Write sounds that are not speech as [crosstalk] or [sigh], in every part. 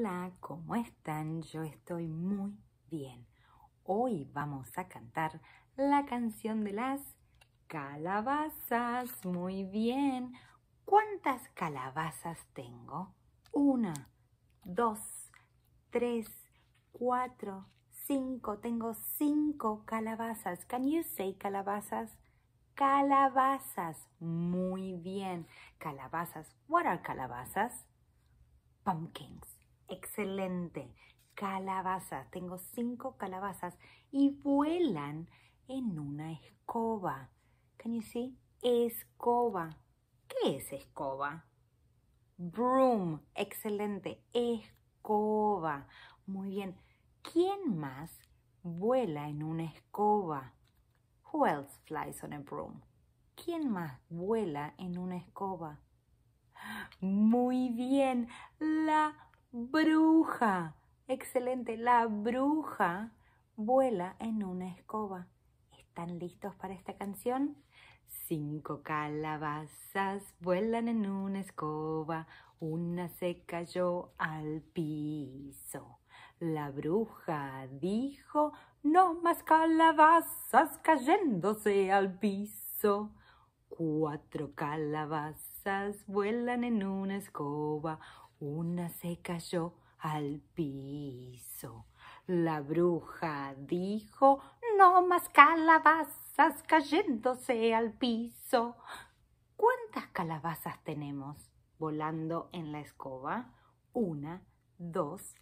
Hola, ¿cómo están? Yo estoy muy bien. Hoy vamos a cantar la canción de las calabazas. Muy bien. ¿Cuántas calabazas tengo? Una, dos, tres, cuatro, cinco. Tengo cinco calabazas. Can you say calabazas? Calabazas. Muy bien. Calabazas. What are calabazas? Pumpkins. Excelente. Calabazas. Tengo cinco calabazas y vuelan en una escoba. Can you see? Escoba. ¿Qué es escoba? Broom. Excelente. Escoba. Muy bien. ¿Quién más vuela en una escoba? Who else flies on a broom? ¿Quién más vuela en una escoba? [gasps] Muy bien. La bruja. Excelente, la bruja vuela en una escoba. ¿Están listos para esta canción? Cinco calabazas vuelan en una escoba, una se cayó al piso. La bruja dijo, no más calabazas cayéndose al piso. Cuatro calabazas vuelan en una escoba, una se cayó al piso. La bruja dijo, no más calabazas cayéndose al piso. ¿Cuántas calabazas tenemos volando en la escoba? Una, dos,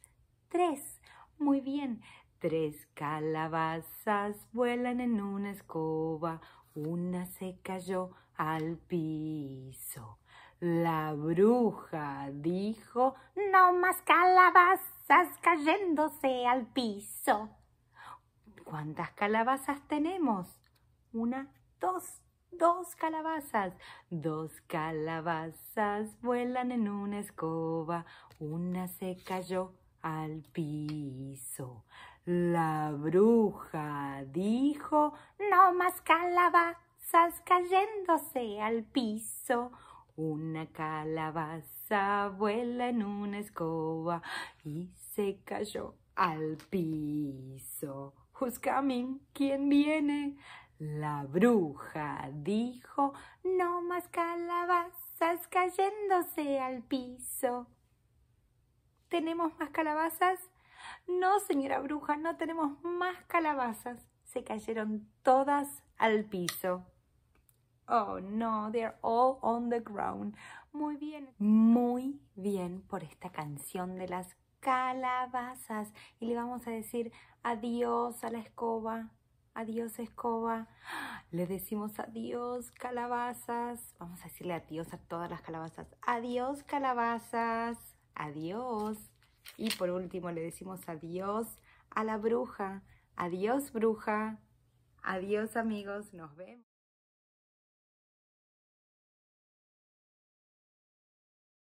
tres. Muy bien. Tres calabazas vuelan en una escoba. Una se cayó al piso. La bruja dijo No más calabazas cayéndose al piso. ¿Cuántas calabazas tenemos? Una, dos, dos calabazas. Dos calabazas vuelan en una escoba. Una se cayó al piso. La bruja dijo, no más calabazas cayéndose al piso. Una calabaza vuela en una escoba y se cayó al piso. Who's ¿Quién viene? La bruja dijo, no más calabazas cayéndose al piso. ¿Tenemos más calabazas? No, señora bruja, no tenemos más calabazas. Se cayeron todas al piso. Oh no, they're all on the ground. Muy bien. Muy bien por esta canción de las calabazas. Y le vamos a decir adiós a la escoba. Adiós escoba. [gasps] Le decimos adiós calabazas. Vamos a decirle adiós a todas las calabazas. Adiós calabazas. Adiós. Y por último le decimos adiós a la bruja. Adiós bruja. Adiós amigos. Nos vemos.